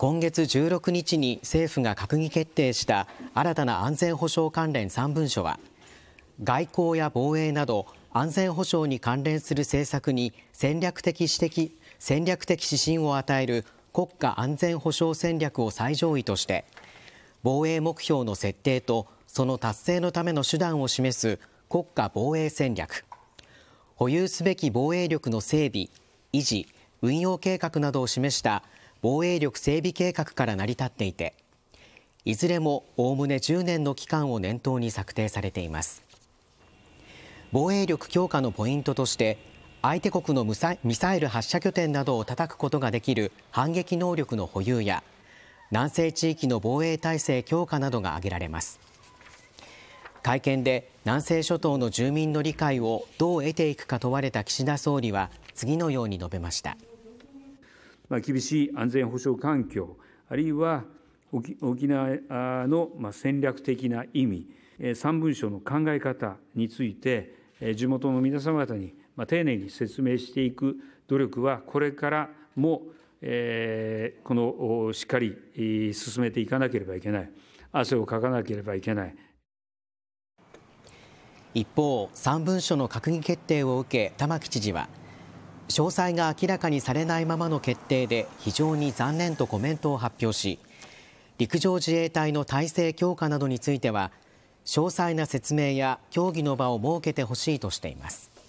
今月16日に政府が閣議決定した新たな安全保障関連3文書は外交や防衛など安全保障に関連する政策に戦略的指摘戦略的指針を与える国家安全保障戦略を最上位として防衛目標の設定とその達成のための手段を示す国家防衛戦略保有すべき防衛力の整備維持運用計画などを示した防衛力整備計画から成り立っていて、いずれもおおむね10年の期間を念頭に策定されています。防衛力強化のポイントとして、相手国のミサイル発射拠点などを叩くことができる反撃能力の保有や、南西地域の防衛体制強化などが挙げられます。会見で南西諸島の住民の理解をどう得ていくか問われた岸田総理は次のように述べました。厳しい安全保障環境あるいは沖縄の戦略的な意味3文書の考え方について地元の皆様方に丁寧に説明していく努力はこれからも、えこのしっかり進めていかなければいけない汗をかかなければいけない一方3文書の閣議決定を受け玉城知事は詳細が明らかにされないままの決定で非常に残念とコメントを発表し、陸上自衛隊の体制強化などについては、詳細な説明や協議の場を設けてほしいとしています。